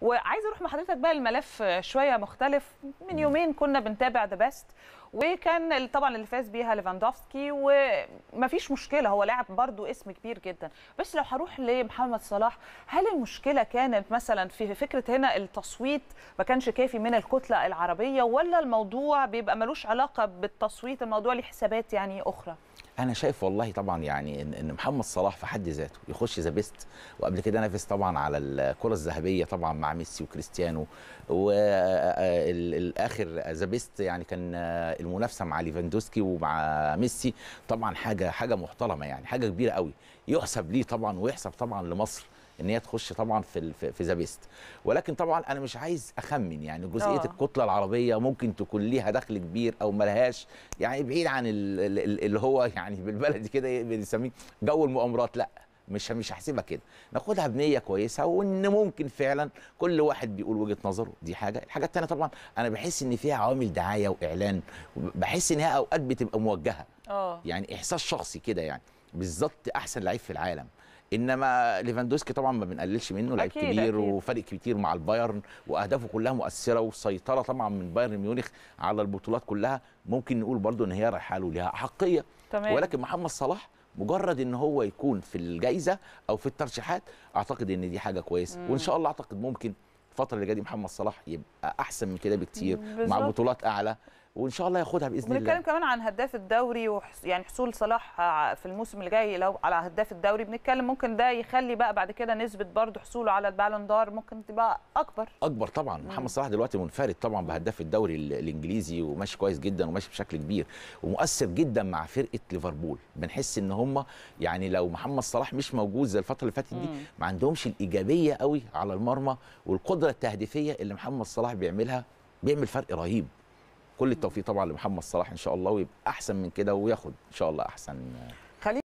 وعايزه اروح مع حضرتك بقى الملف شويه مختلف من يومين كنا بنتابع ذا بيست وكان طبعا اللي فاز بيها ليفاندوفسكي ومفيش مشكله هو لاعب برده اسم كبير جدا بس لو هروح لمحمد صلاح هل المشكله كانت مثلا في فكره هنا التصويت ما كانش كافي من الكتله العربيه ولا الموضوع بيبقى ملوش علاقه بالتصويت الموضوع ليه حسابات يعني اخرى انا شايف والله طبعا يعني ان محمد صلاح في حد ذاته يخش ذا بيست وقبل كده نافس طبعا على الكره الذهبيه طبعا مع ميسي وكريستيانو و اخر ذا بيست يعني كان آه، المنافسه مع ليفاندوسكي ومع ميسي طبعا حاجه حاجه محترمه يعني حاجه كبيره قوي يحسب ليه طبعا ويحسب طبعا لمصر ان هي تخش طبعا في في ذا بيست ولكن طبعا انا مش عايز اخمن يعني جزئيه أوه. الكتله العربيه ممكن تكون ليها دخل كبير او ملهاش يعني بعيد عن اللي هو يعني بالبلدي كده بنسميه جو المؤامرات لا مش مش هحسبها كده ناخدها بنيه كويسه وان ممكن فعلا كل واحد بيقول وجهه نظره دي حاجه الحاجه الثانيه طبعا انا بحس ان فيها عوامل دعايه واعلان بحس ان هي اوقات بتبقى موجهه اه يعني احساس شخصي كده يعني بالظبط احسن لعيب في العالم انما ليفاندوسكي طبعا ما بنقللش منه لعيب كبير أكيد. وفرق كتير مع البايرن واهدافه كلها مؤثره والسيطره طبعا من بايرن ميونخ على البطولات كلها ممكن نقول برضو ان هي رايحه له ليها احقيه ولكن محمد صلاح مجرد ان هو يكون في الجائزه او في الترشيحات اعتقد ان دي حاجه كويسه وان شاء الله اعتقد ممكن الفتره اللي جايه دي محمد صلاح يبقى احسن من كده بكتير مع بطولات اعلى وان شاء الله ياخدها باذن الله بنتكلم كمان عن هداف الدوري وحص... يعني حصول صلاح آه، في الموسم الجاي لو على هداف الدوري بنتكلم ممكن ده يخلي بقى بعد كده نسبه برضه حصوله على البالون دار ممكن تبقى اكبر اكبر طبعا مم. محمد صلاح دلوقتي منفرد طبعا بهداف الدوري الانجليزي وماشي كويس جدا وماشي بشكل كبير ومؤثر جدا مع فرقه ليفربول بنحس ان هم يعني لو محمد صلاح مش موجود زي الفتره اللي فاتت دي مم. ما عندهمش الايجابيه قوي على المرمى والقدره التهديفيه اللي محمد صلاح بيعملها بيعمل فرق رهيب كل التوفيق طبعا لمحمد صلاح ان شاء الله ويبقى احسن من كده وياخد ان شاء الله احسن